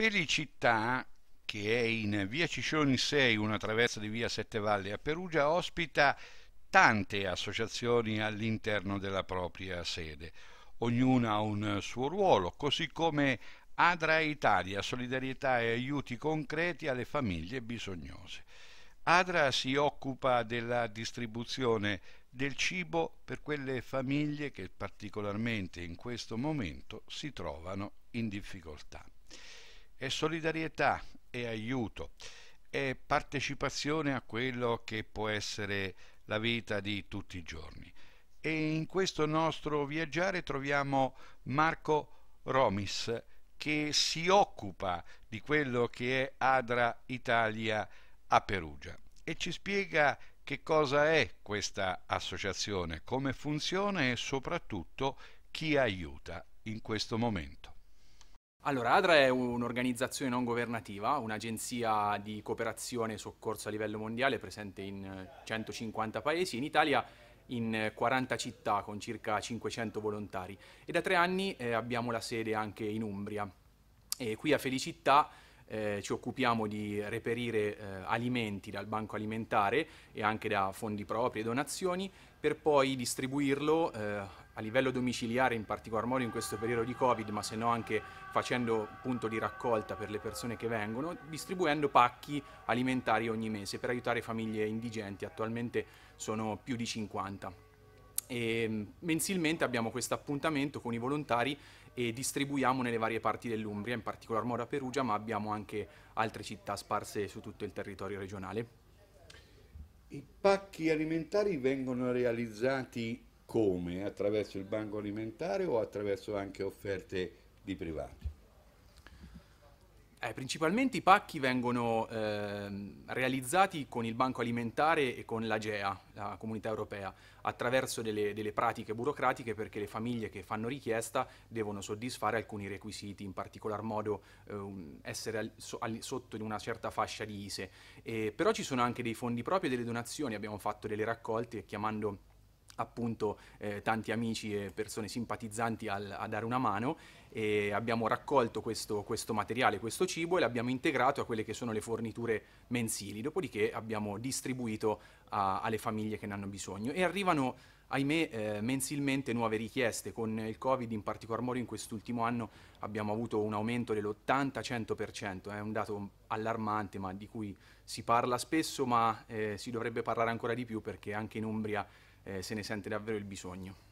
Felicità, che è in via Ciccioni 6, una traversa di via Sette Valli a Perugia, ospita tante associazioni all'interno della propria sede. Ognuna ha un suo ruolo, così come Adra Italia, solidarietà e aiuti concreti alle famiglie bisognose. Adra si occupa della distribuzione del cibo per quelle famiglie che particolarmente in questo momento si trovano in difficoltà è solidarietà, è aiuto, è partecipazione a quello che può essere la vita di tutti i giorni. E in questo nostro viaggiare troviamo Marco Romis che si occupa di quello che è Adra Italia a Perugia e ci spiega che cosa è questa associazione, come funziona e soprattutto chi aiuta in questo momento. Allora, ADRA è un'organizzazione non governativa, un'agenzia di cooperazione e soccorso a livello mondiale presente in 150 eh, paesi, in Italia in 40 eh, città con circa 500 volontari e da tre anni eh, abbiamo la sede anche in Umbria. E qui a Felicità eh, ci occupiamo di reperire eh, alimenti dal banco alimentare e anche da fondi propri e donazioni per poi distribuirlo eh, a livello domiciliare, in particolar modo in questo periodo di Covid, ma se no anche facendo punto di raccolta per le persone che vengono, distribuendo pacchi alimentari ogni mese per aiutare famiglie indigenti, attualmente sono più di 50. E ehm, mensilmente abbiamo questo appuntamento con i volontari e distribuiamo nelle varie parti dell'Umbria, in particolar modo a Perugia, ma abbiamo anche altre città sparse su tutto il territorio regionale. I pacchi alimentari vengono realizzati come? Attraverso il banco alimentare o attraverso anche offerte di privati? Eh, principalmente i pacchi vengono eh, realizzati con il Banco Alimentare e con l'AGEA, la Comunità Europea, attraverso delle, delle, pratiche burocratiche perché le famiglie che fanno richiesta devono soddisfare alcuni requisiti, in particolar modo eh, essere al, so, al, sotto di una certa fascia di ISE. E, eh, però ci sono anche dei fondi propri e delle donazioni, abbiamo fatto delle raccolte chiamando appunto eh, tanti amici e persone simpatizzanti al, a dare una mano e abbiamo raccolto questo, questo, materiale, questo cibo e l'abbiamo integrato a quelle che sono le forniture mensili, dopodiché abbiamo distribuito a, alle famiglie che ne hanno bisogno e arrivano ahimè eh, mensilmente nuove richieste, con il Covid in particolar modo in quest'ultimo anno abbiamo avuto un aumento dell'80-100%, è eh, un dato allarmante ma di cui si parla spesso ma eh, si dovrebbe parlare ancora di più perché anche in Umbria eh, se ne sente davvero il bisogno.